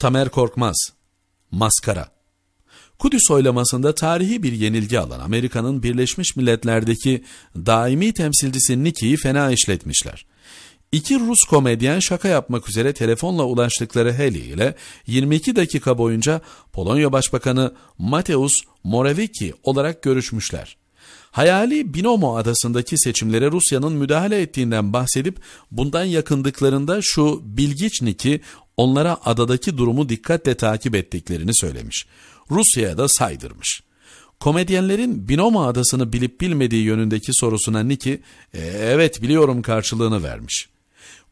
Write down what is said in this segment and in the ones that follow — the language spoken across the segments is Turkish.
Tamer Korkmaz, Maskara. Kudüs oylamasında tarihi bir yenilgi alan Amerika'nın Birleşmiş Milletler'deki daimi temsilcisi Nikki'yi fena işletmişler. İki Rus komedyen şaka yapmak üzere telefonla ulaştıkları Heli ile 22 dakika boyunca Polonya Başbakanı Mateusz Morawiecki olarak görüşmüşler. Hayali Binomo adasındaki seçimlere Rusya'nın müdahale ettiğinden bahsedip bundan yakındıklarında şu bilgiç Nikki onlara adadaki durumu dikkatle takip ettiklerini söylemiş. Rusya'ya da saydırmış. Komedyenlerin Binoma adasını bilip bilmediği yönündeki sorusuna Nicky, e, evet biliyorum karşılığını vermiş.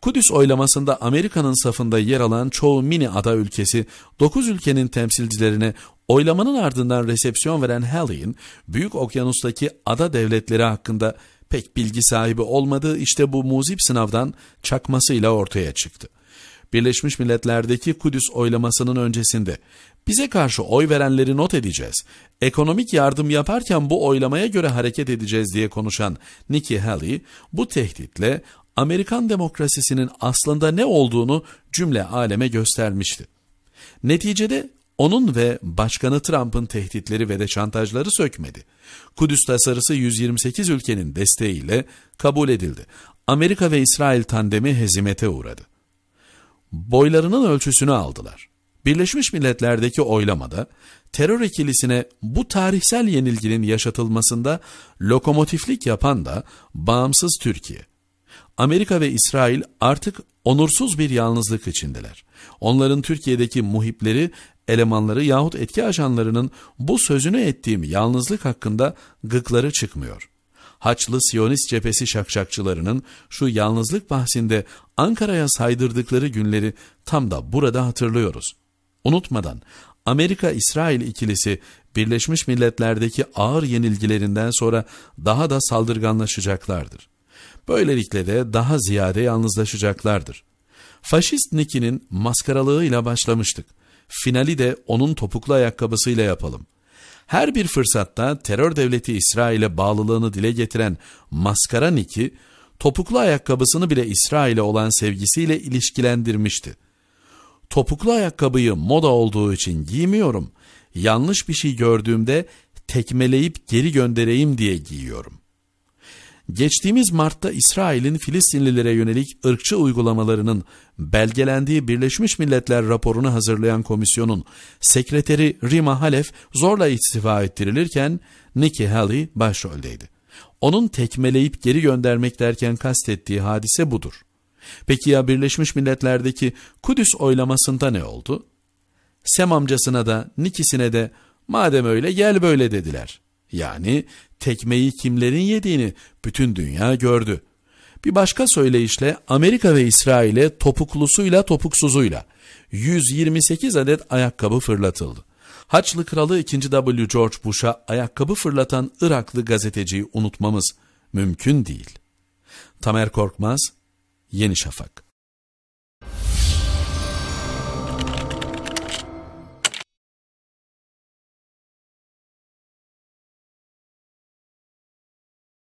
Kudüs oylamasında Amerika'nın safında yer alan çoğu mini ada ülkesi 9 ülkenin temsilcilerine oylamanın ardından resepsiyon veren Halley'in Büyük Okyanus'taki ada devletleri hakkında pek bilgi sahibi olmadığı işte bu muzip sınavdan çakmasıyla ortaya çıktı. Birleşmiş Milletler'deki Kudüs oylamasının öncesinde bize karşı oy verenleri not edeceğiz. Ekonomik yardım yaparken bu oylamaya göre hareket edeceğiz diye konuşan Nikki Haley bu tehditle Amerikan demokrasisinin aslında ne olduğunu cümle aleme göstermişti. Neticede onun ve Başkanı Trump'ın tehditleri ve de şantajları sökmedi. Kudüs tasarısı 128 ülkenin desteğiyle kabul edildi. Amerika ve İsrail tandemi hezimete uğradı boylarının ölçüsünü aldılar. Birleşmiş Milletler'deki oylamada terör ikilisine bu tarihsel yenilginin yaşatılmasında lokomotiflik yapan da bağımsız Türkiye. Amerika ve İsrail artık onursuz bir yalnızlık içindeler. Onların Türkiye'deki muhipleri, elemanları yahut etki ajanlarının bu sözünü ettiğim yalnızlık hakkında gıkları çıkmıyor.'' Haçlı Siyonist cephesi şakşakçılarının şu yalnızlık bahsinde Ankara'ya saydırdıkları günleri tam da burada hatırlıyoruz. Unutmadan Amerika-İsrail ikilisi Birleşmiş Milletler'deki ağır yenilgilerinden sonra daha da saldırganlaşacaklardır. Böylelikle de daha ziyade yalnızlaşacaklardır. Faşist Niki'nin maskaralığıyla başlamıştık. Finali de onun topuklu ayakkabısıyla yapalım.'' Her bir fırsatta terör devleti İsrail'e bağlılığını dile getiren Maskaraniki, topuklu ayakkabısını bile İsrail'e olan sevgisiyle ilişkilendirmişti. Topuklu ayakkabıyı moda olduğu için giymiyorum, yanlış bir şey gördüğümde tekmeleyip geri göndereyim diye giyiyorum.'' Geçtiğimiz Mart'ta İsrail'in Filistinlilere yönelik ırkçı uygulamalarının belgelendiği Birleşmiş Milletler raporunu hazırlayan komisyonun sekreteri Rima Halef zorla istifa ettirilirken Nikki Haley başroldeydi. Onun tekmeleyip geri göndermek derken kastettiği hadise budur. Peki ya Birleşmiş Milletler'deki Kudüs oylamasında ne oldu? Sem amcasına da Nikisine de madem öyle gel böyle dediler. Yani tekmeyi kimlerin yediğini bütün dünya gördü. Bir başka söyleyişle Amerika ve İsrail'e topuklusuyla topuksuzuyla 128 adet ayakkabı fırlatıldı. Haçlı Kralı 2. W. George Bush'a ayakkabı fırlatan Iraklı gazeteciyi unutmamız mümkün değil. Tamer Korkmaz, Yeni Şafak